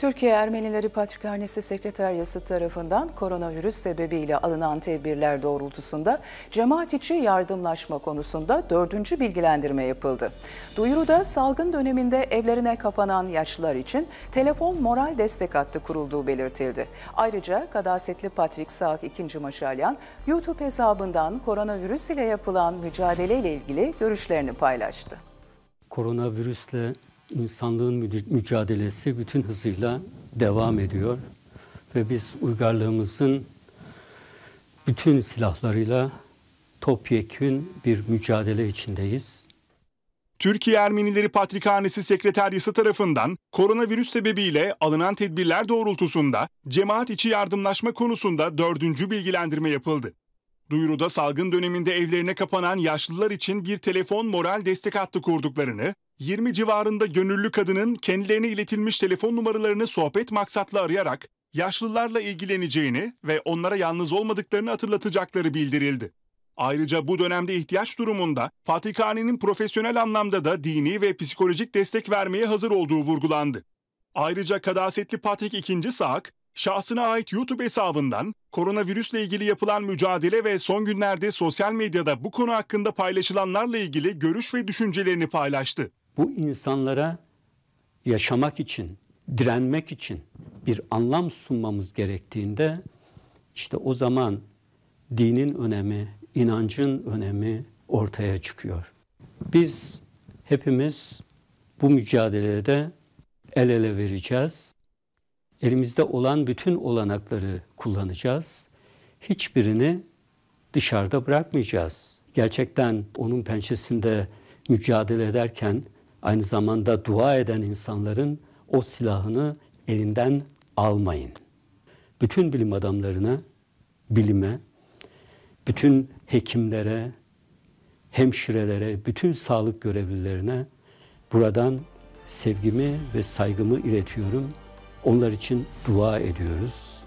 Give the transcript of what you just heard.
Türkiye Ermenileri Patrikhanesi Sekreteryası tarafından koronavirüs sebebiyle alınan tedbirler doğrultusunda cemaat içi yardımlaşma konusunda dördüncü bilgilendirme yapıldı. Duyuruda salgın döneminde evlerine kapanan yaşlılar için telefon moral destek hattı kurulduğu belirtildi. Ayrıca Kadasetli Patrik Saat II. Maşalyan YouTube hesabından koronavirüs ile yapılan mücadele ile ilgili görüşlerini paylaştı. Koronavirüsle insanlığın mücadelesi bütün hızıyla devam ediyor. Ve biz uygarlığımızın bütün silahlarıyla topyekün bir mücadele içindeyiz. Türkiye Ermenileri Patrikhanesi Sekreteryası tarafından koronavirüs sebebiyle alınan tedbirler doğrultusunda cemaat içi yardımlaşma konusunda dördüncü bilgilendirme yapıldı. Duyuruda salgın döneminde evlerine kapanan yaşlılar için bir telefon moral destek hattı kurduklarını, 20 civarında gönüllü kadının kendilerine iletilmiş telefon numaralarını sohbet maksatlı arayarak yaşlılarla ilgileneceğini ve onlara yalnız olmadıklarını hatırlatacakları bildirildi. Ayrıca bu dönemde ihtiyaç durumunda Patrikhane'nin profesyonel anlamda da dini ve psikolojik destek vermeye hazır olduğu vurgulandı. Ayrıca Kadasetli Patrik II. Saak, şahsına ait YouTube hesabından koronavirüsle ilgili yapılan mücadele ve son günlerde sosyal medyada bu konu hakkında paylaşılanlarla ilgili görüş ve düşüncelerini paylaştı bu insanlara yaşamak için, direnmek için bir anlam sunmamız gerektiğinde işte o zaman dinin önemi, inancın önemi ortaya çıkıyor. Biz hepimiz bu mücadelede el ele vereceğiz. Elimizde olan bütün olanakları kullanacağız. Hiçbirini dışarıda bırakmayacağız. Gerçekten onun pençesinde mücadele ederken Aynı zamanda dua eden insanların o silahını elinden almayın. Bütün bilim adamlarına, bilime, bütün hekimlere, hemşirelere, bütün sağlık görevlilerine buradan sevgimi ve saygımı iletiyorum. Onlar için dua ediyoruz.